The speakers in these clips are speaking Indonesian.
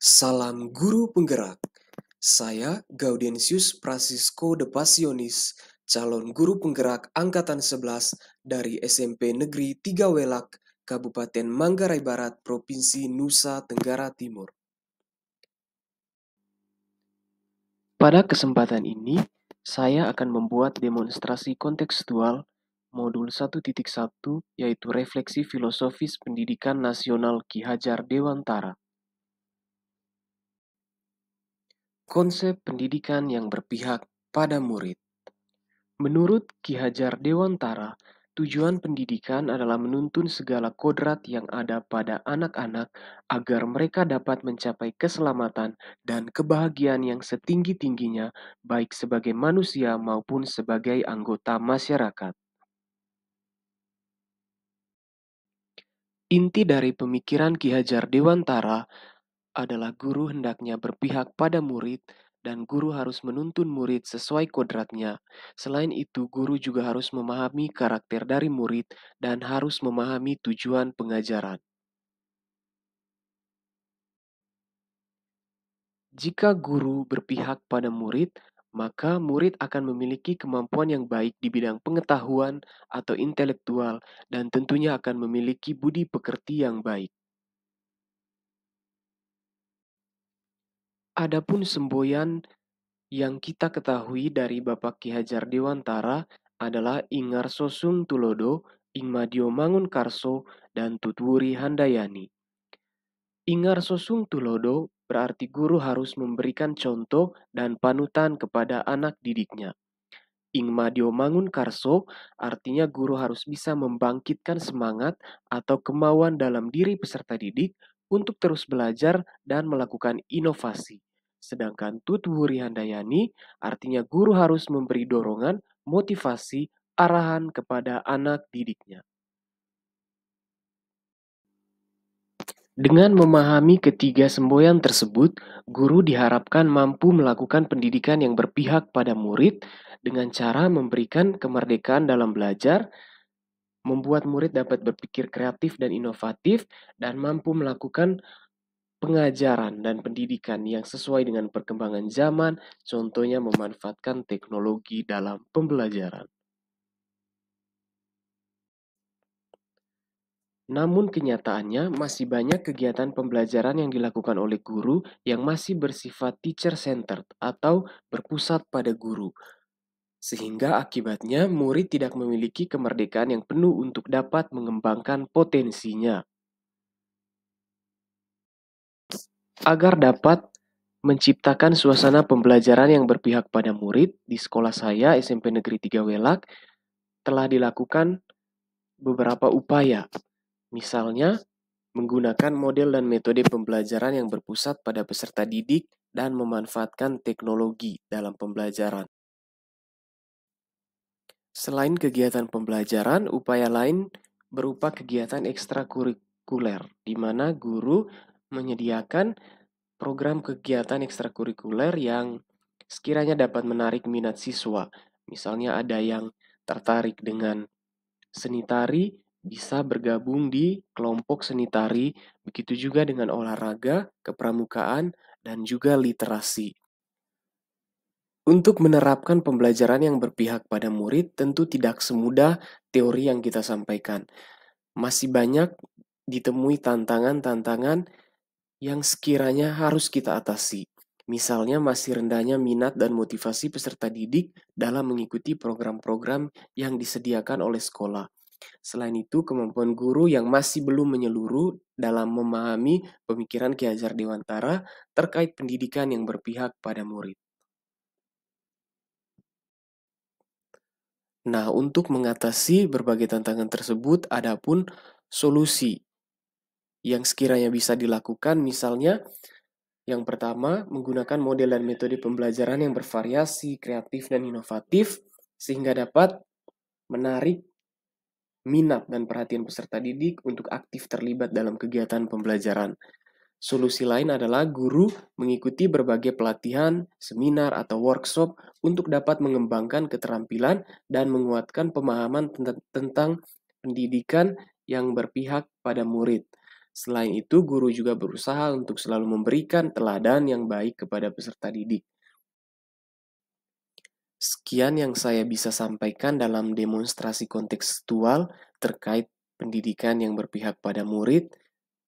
Salam Guru Penggerak. Saya Gaudensius Francisco de Passionis, calon guru penggerak angkatan 11 dari SMP Negeri 3 Welak, Kabupaten Manggarai Barat, Provinsi Nusa Tenggara Timur. Pada kesempatan ini, saya akan membuat demonstrasi kontekstual modul 1.1 yaitu refleksi filosofis pendidikan nasional Ki Hajar Dewantara. konsep pendidikan yang berpihak pada murid. Menurut Ki Hajar Dewantara, tujuan pendidikan adalah menuntun segala kodrat yang ada pada anak-anak agar mereka dapat mencapai keselamatan dan kebahagiaan yang setinggi-tingginya baik sebagai manusia maupun sebagai anggota masyarakat. Inti dari pemikiran Ki Hajar Dewantara adalah guru hendaknya berpihak pada murid dan guru harus menuntun murid sesuai kodratnya. Selain itu, guru juga harus memahami karakter dari murid dan harus memahami tujuan pengajaran. Jika guru berpihak pada murid, maka murid akan memiliki kemampuan yang baik di bidang pengetahuan atau intelektual, dan tentunya akan memiliki budi pekerti yang baik. Adapun semboyan yang kita ketahui dari Bapak Ki Hajar Dewantara adalah Ingar Sosung Tulodo, Ingmadio Mangun Karso, dan Tutwuri Handayani. Ingar Sosung Tulodo berarti guru harus memberikan contoh dan panutan kepada anak didiknya. Ingmadio Mangun Karso artinya guru harus bisa membangkitkan semangat atau kemauan dalam diri peserta didik untuk terus belajar dan melakukan inovasi. Sedangkan tutuhuri Handayani artinya guru harus memberi dorongan, motivasi, arahan kepada anak didiknya. Dengan memahami ketiga semboyan tersebut, guru diharapkan mampu melakukan pendidikan yang berpihak pada murid dengan cara memberikan kemerdekaan dalam belajar, membuat murid dapat berpikir kreatif dan inovatif, dan mampu melakukan pengajaran dan pendidikan yang sesuai dengan perkembangan zaman, contohnya memanfaatkan teknologi dalam pembelajaran. Namun kenyataannya masih banyak kegiatan pembelajaran yang dilakukan oleh guru yang masih bersifat teacher centered atau berpusat pada guru. Sehingga akibatnya murid tidak memiliki kemerdekaan yang penuh untuk dapat mengembangkan potensinya. agar dapat menciptakan suasana pembelajaran yang berpihak pada murid di sekolah saya SMP Negeri 3 Welak telah dilakukan beberapa upaya. Misalnya, menggunakan model dan metode pembelajaran yang berpusat pada peserta didik dan memanfaatkan teknologi dalam pembelajaran. Selain kegiatan pembelajaran, upaya lain berupa kegiatan ekstrakurikuler di mana guru menyediakan program kegiatan ekstrakurikuler yang sekiranya dapat menarik minat siswa. Misalnya ada yang tertarik dengan seni tari bisa bergabung di kelompok seni tari, begitu juga dengan olahraga, kepramukaan, dan juga literasi. Untuk menerapkan pembelajaran yang berpihak pada murid tentu tidak semudah teori yang kita sampaikan. Masih banyak ditemui tantangan-tantangan yang sekiranya harus kita atasi. Misalnya masih rendahnya minat dan motivasi peserta didik dalam mengikuti program-program yang disediakan oleh sekolah. Selain itu, kemampuan guru yang masih belum menyeluruh dalam memahami pemikiran Ki Hajar Dewantara terkait pendidikan yang berpihak pada murid. Nah, untuk mengatasi berbagai tantangan tersebut, ada pun solusi yang sekiranya bisa dilakukan misalnya yang pertama menggunakan model dan metode pembelajaran yang bervariasi, kreatif dan inovatif sehingga dapat menarik minat dan perhatian peserta didik untuk aktif terlibat dalam kegiatan pembelajaran. Solusi lain adalah guru mengikuti berbagai pelatihan, seminar, atau workshop untuk dapat mengembangkan keterampilan dan menguatkan pemahaman tentang pendidikan yang berpihak pada murid. Selain itu, guru juga berusaha untuk selalu memberikan teladan yang baik kepada peserta didik. Sekian yang saya bisa sampaikan dalam demonstrasi kontekstual terkait pendidikan yang berpihak pada murid.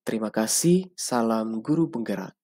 Terima kasih, salam guru penggerak.